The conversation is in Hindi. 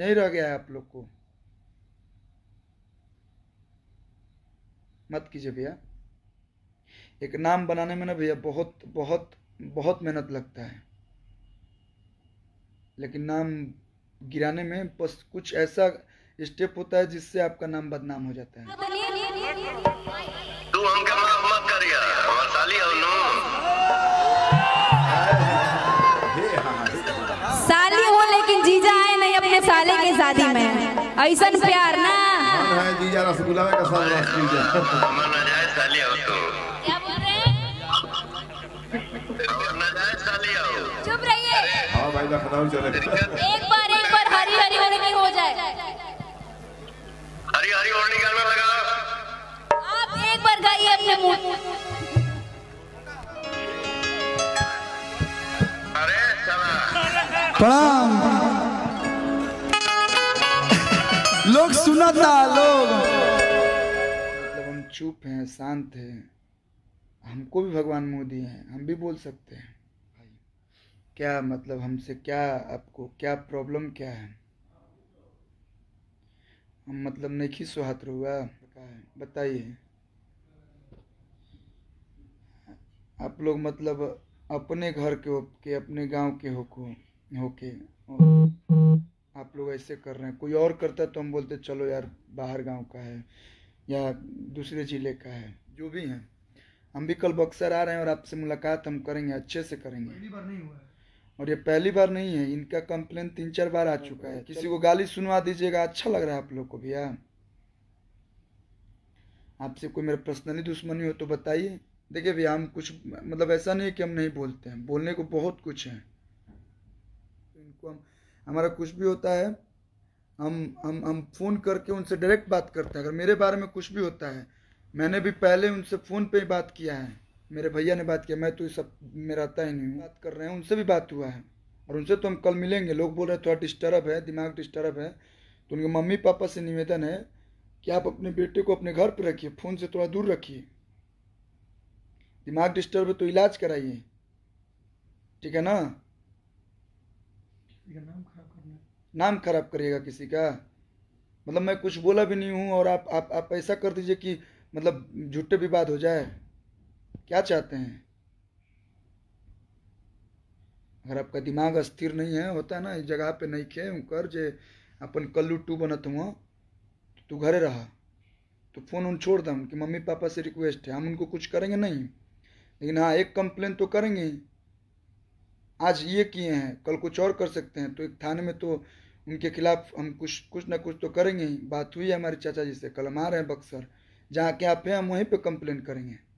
नहीं रह गया है आप लोग को मत कीजिए भैया एक नाम बनाने में ना भैया बहुत बहुत बहुत मेहनत लगता है लेकिन नाम गिराने में बस कुछ ऐसा स्टेप होता है जिससे आपका नाम बदनाम हो जाता है तो वाले के शादी में ऐसा प्यार ना जीजा रसगुल्ला हाँ, हाँ, हाँ, जाए साली तो क्या बोल रहे जाए साली चुप रहिए हां भाई चले एक बार एक बार हरी हरी ओढ़नी हो जाए हरी हरी ओढ़नी गाना लगा आप एक बार गाइए अपने मुंह प्रणाम लोग सुनता लोग मतलब हम चुप हैं शांत हैं हमको भी भगवान मोदी हैं हम भी बोल सकते हैं क्या मतलब हमसे क्या आपको क्या प्रॉब्लम क्या है हम मतलब नहीं सुहात्र हुआ बताइए आप लोग मतलब अपने घर के के अपने गांव के हो होके हो। आप लोग ऐसे कर रहे हैं कोई और करता तो हम बोलते चलो यार बाहर गांव का है या दूसरे ज़िले का है जो भी हैं हम भी कल बक्सर आ रहे हैं और आपसे मुलाकात हम करेंगे अच्छे से करेंगे पहली बार नहीं हुआ है और ये पहली बार नहीं है इनका कंप्लेन तीन चार बार आ चुका है किसी को गाली सुनवा दीजिएगा अच्छा लग रहा है आप लोग को भैया आपसे कोई मेरा पर्सनली दुश्मनी हो तो बताइए देखिए भैया हम कुछ मतलब ऐसा नहीं है कि हम नहीं बोलते हैं बोलने को बहुत कुछ है इनको हम हमारा कुछ भी होता है हम हम हम फ़ोन करके उनसे डायरेक्ट बात करते हैं अगर मेरे बारे में कुछ भी होता है मैंने भी पहले उनसे फ़ोन पे ही बात किया है मेरे भैया ने बात किया मैं तो सब में रहता ही नहीं हूँ बात कर रहे हैं उनसे भी बात हुआ है और उनसे तो हम कल मिलेंगे लोग बोल रहे हैं थोड़ा डिस्टर्ब है दिमाग डिस्टर्ब है तो उनके मम्मी पापा से निवेदन है कि आप अपने बेटे को अपने घर पर रखिए फ़ोन से थोड़ा दूर रखिए दिमाग डिस्टर्ब है तो इलाज कराइए ठीक है ना खराब करना नाम खराब करिएगा किसी का मतलब मैं कुछ बोला भी नहीं हूँ और आप आप आप ऐसा कर दीजिए कि मतलब झूठे विवाद हो जाए क्या चाहते हैं अगर आपका दिमाग अस्थिर नहीं है होता है ना इस जगह पे नहीं खे कर जे अपन कल्लू टू बना हुआ तो तू घरे रहा तो फ़ोन उन छोड़ दम कि मम्मी पापा से रिक्वेस्ट है हम उनको कुछ करेंगे नहीं लेकिन हाँ एक कंप्लेन तो करेंगे ही आज ये किए हैं कल कुछ और कर सकते हैं तो एक थाने में तो उनके खिलाफ हम कुछ कुछ ना कुछ तो करेंगे ही बात हुई है हमारे चाचा जी से कल हम आ रहे हैं बक्सर जहाँ के आप हैं हम वहीं पर कंप्लेन करेंगे